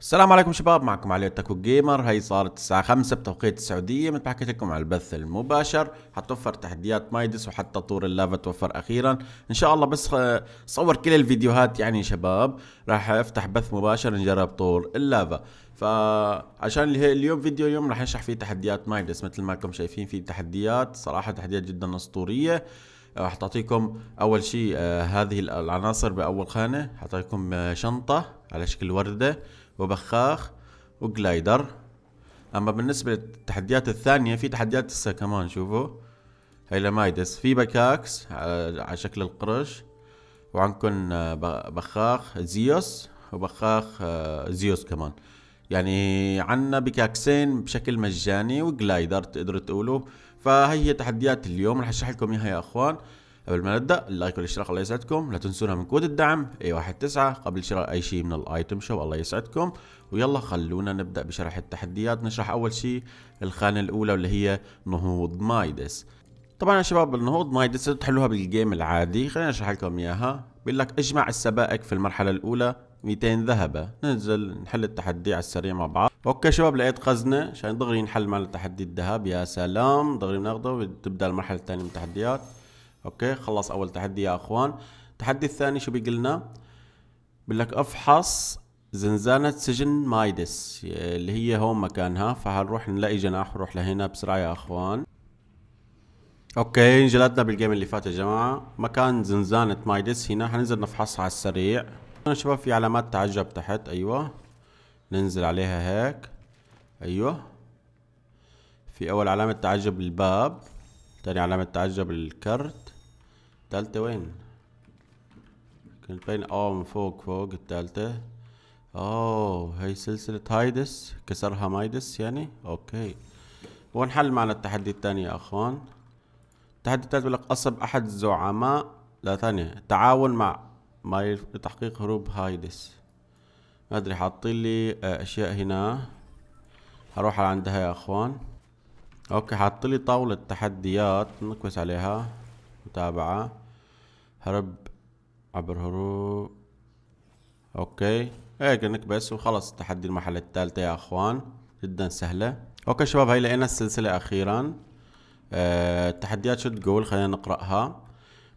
السلام عليكم شباب معكم علي التكو جيمر هي صارت الساعة 5 بتوقيت السعودية مثل ما لكم على البث المباشر حتوفر تحديات مايدس وحتى طور اللافا توفر أخيرا إن شاء الله بس صور كل الفيديوهات يعني شباب راح أفتح بث مباشر نجرب طور اللافا فعشان اليوم فيديو اليوم راح نشرح فيه تحديات مايدس مثل ما كم شايفين فيه تحديات صراحة تحديات جدا أسطورية راح تعطيكم اول شيء آه، هذه العناصر باول خانه حتعطيكم آه، شنطه على شكل ورده وبخاخ وجلايدر اما بالنسبه للتحديات الثانيه في تحديات هسه كمان شوفوا هي لمايدس في بكاكس على شكل القرش وعندكم آه، بخاخ زيوس وبخاخ زيوس كمان يعني عنا بكاكسين بشكل مجاني وجلايدر تقدروا تقولوا فهي تحديات اليوم رح اشرح لكم اياها يا اخوان قبل ما نبدا اللايك والاشتراك الله يسعدكم لا تنسونا من كود الدعم اي واحد تسعة قبل شراء اي شيء من الايتم شو الله يسعدكم ويلا خلونا نبدا بشرح التحديات نشرح اول شيء الخانه الاولى واللي هي نهوض مايدس طبعا يا شباب النهوض مايدس تحلوها بالجيم العادي خلينا اشرح لكم اياها بيقول لك اجمع السبائك في المرحله الاولى 200 ذهب ننزل نحل التحدي على السريع مع بعض اوكي شباب لقيت خزنه عشان دغري نحل مال تحدي الذهب يا سلام دغري بناخده وتبدا المرحله الثانيه من التحديات اوكي خلص اول تحدي يا اخوان التحدي الثاني شو بيقول لنا بيقول لك افحص زنزانة سجن مايدس اللي هي هون مكانها فهنروح نلاقي جناح نروح لهنا بسرعة يا اخوان اوكي انجلتنا بالجيم اللي فات يا جماعة مكان زنزانة مايدس هنا حننزل نفحصها على السريع انا شباب في علامات تعجب تحت ايوه ننزل عليها هيك ايوه في اول علامة تعجب الباب تاني علامة تعجب الكرت تالتة وين كانت بين اه من فوق فوق التالتة اوه هي سلسلة هايدس كسرها مايدس يعني اوكي ونحل معنا التحدي التاني يا اخوان التحدي التالت بيقول لك اصب احد الزعماء لا ثانية تعاون مع ما تحقيق هروب هايدس ما ادري حاطين لي اشياء هنا هروح على عندها يا اخوان اوكي حاطين لي طاولة تحديات نكبس عليها متابعة هرب عبر هروب اوكي هيك نكبس وخلص تحدي المرحلة الثالثة يا اخوان جدا سهلة اوكي شباب هاي لقينا السلسلة اخيرا أه التحديات شو تقول خلينا نقرأها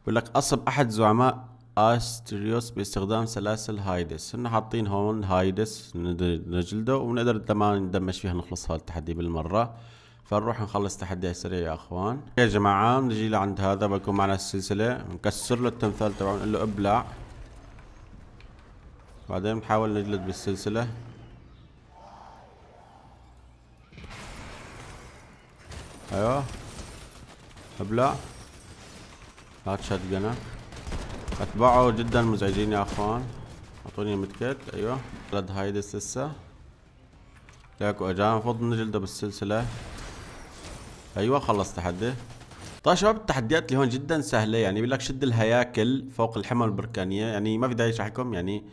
بقول لك أصب أحد زعماء أستريوس باستخدام سلاسل هايدس هن حاطين هون هايدس نجلده وبنقدر تمام ندمج فيها نخلص هالتحدي بالمرة فنروح نخلص تحدي سريع يا اخوان يا جماعة بنجي لعند هذا بكون معنا السلسلة نكسر له التمثال تبعه نقول له ابلع بعدين بنحاول نجلد بالسلسلة ايوه ابلع هات شات جنك اتباعه جدا مزعجين يا اخوان اعطوني متكت ايوه رد هايدي السلسة ياكو اجا المفروض نجلده بالسلسله ايوه خلص تحدي طيب شباب التحديات اللي هون جدا سهله يعني بيقول لك شد الهياكل فوق الحمى البركانيه يعني ما في داعي اشرح لكم يعني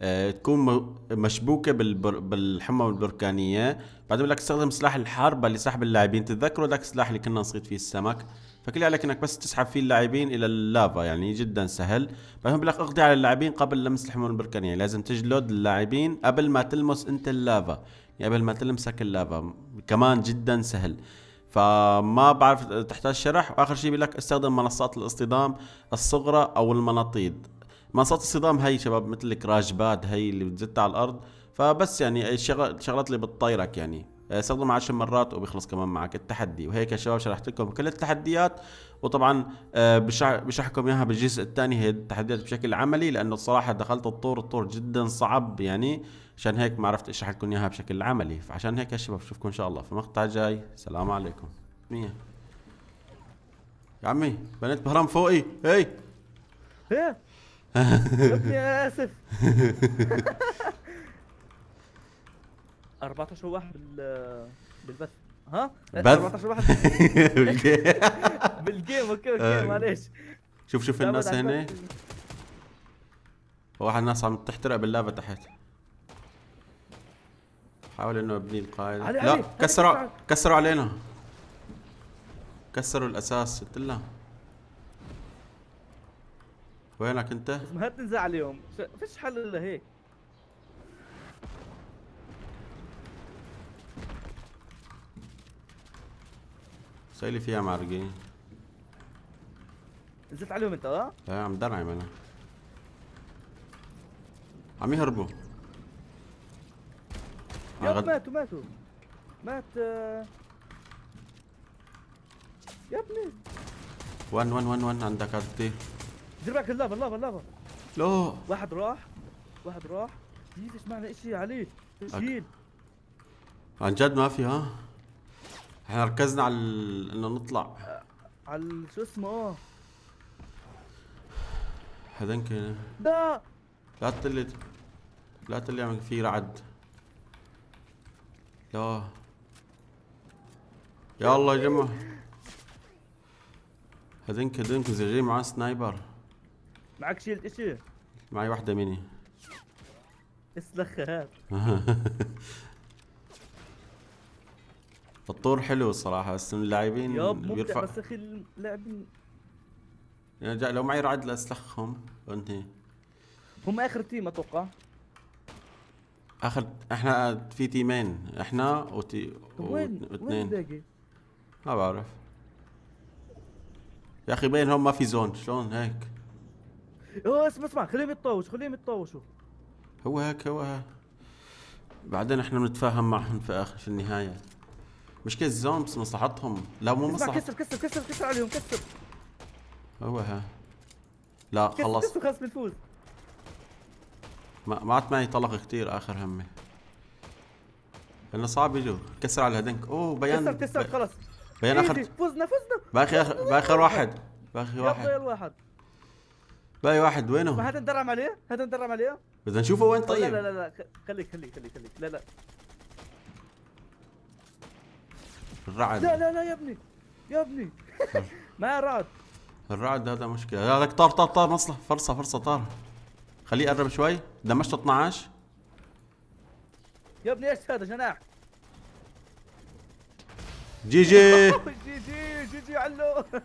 آه تكون مشبوكه بالبر... بالحمى البركانيه بعدين بيقول لك استخدم سلاح الحربه لسحب اللاعبين تتذكروا ذاك السلاح اللي كنا نصيد فيه السمك فكل عليك انك بس تسحب فيه اللاعبين الى اللافا يعني جدا سهل بعدين بقول لك اقضي على اللاعبين قبل لمس الحمم البركاني يعني لازم تجلد اللاعبين قبل ما تلمس انت اللافا يعني قبل ما تلمسك اللافا كمان جدا سهل فما بعرف تحتاج شرح واخر شيء بيقول لك استخدم منصات الاصطدام الصغرى او المناطيد منصات الاصطدام هي شباب مثل الكراش باد هي اللي بتزت على الارض فبس يعني الشغلات اللي بتطيرك يعني استخدم آه، 10 مرات وبيخلص كمان معك التحدي وهيك يا شباب شرحت لكم كل التحديات وطبعا آه، بشرح لكم اياها بالجزء الثاني هي التحديات بشكل عملي لانه الصراحه دخلت الطور الطور جدا صعب يعني عشان هيك ما عرفت اشرح لكم اياها بشكل عملي فعشان هيك يا شباب بشوفكم ان شاء الله في مقطع جاي السلام عليكم 100 يا عمي بنت بهرام فوقي هي ايه يا اسف 14 واحد بال بالبث ها؟ بث 14 واحد بالجيم بالجيم اوكي اوكي آه. معليش شوف شوف الناس هنا واحد الناس عم تحترق باللافا تحت حاول انه ابني القاعدة علي لا علي. كسروا كسروا علينا كسروا الاساس قلت لها وينك انت؟ ما تنزع اليوم فيش حل الا هيك سايلي فيها معرقي نزلت عليهم انت اه؟ ايه عم درعم انا عم يهربوا يا غد... ماتوا ماتوا مات آه... يا ابني وين وين وين وين عندك قد دير بالك اللافا اللافا اللافا لو واحد راح واحد راح جيت اسمعنا اشي عليه تشيل عن جد ما في ها احنا ركزنا على ال... انه نطلع على شو اسمه هذنك هذا لا لا تطلع لا تطلع من في رعد لا يا الله يا جماعة هذنك هذنك زي معاه سنايبر معك شيلد اشي معي واحدة مني اسلخ هاد فالطور حلو الصراحه بس اللاعبين اللي بيرفع بس اخي اللاعبين يعني لو معي رعد لاسلخهم وانتهي هم اخر تيم اتوقع اخر احنا في تيمين احنا وتي وين واثنين ما بعرف يا اخي بينهم ما في زون شلون هيك هو اسمع اسمع خليهم يتطوش خليهم يتطوشوا هو هيك هو هيك بعدين احنا بنتفاهم معهم في اخر في النهايه مشكلة الزومبس مصلحتهم لا مو مصلحتهم كسر كسر كسر كسر عليهم كسر هو ها لا خلص كسر خلص بنفوز ما ما عاد معي طلق كثير اخر همي لانه صعب يجوا كسر على هدنك اوه بيان كسر كسر خلص بيان اخر فزنا فزنا باخر اخر باخر واحد باخر واحد يلا واحد باقي واحد وينه؟ ما هذا ندرعم عليه؟ هذا ندرعم عليه؟ بدنا نشوفه وين طيب؟ لا لا لا خليك خليك خليك خليك لا لا الرعد لا لا لا يا ابني يا ابني ما رعد الرعد هذا مشكله هذاك طار طار طار نصله فرصه فرصه طار خليه يقرب شوي دمجته 12 يا ابني ايش هذا جناح جي جي جي جي جي علو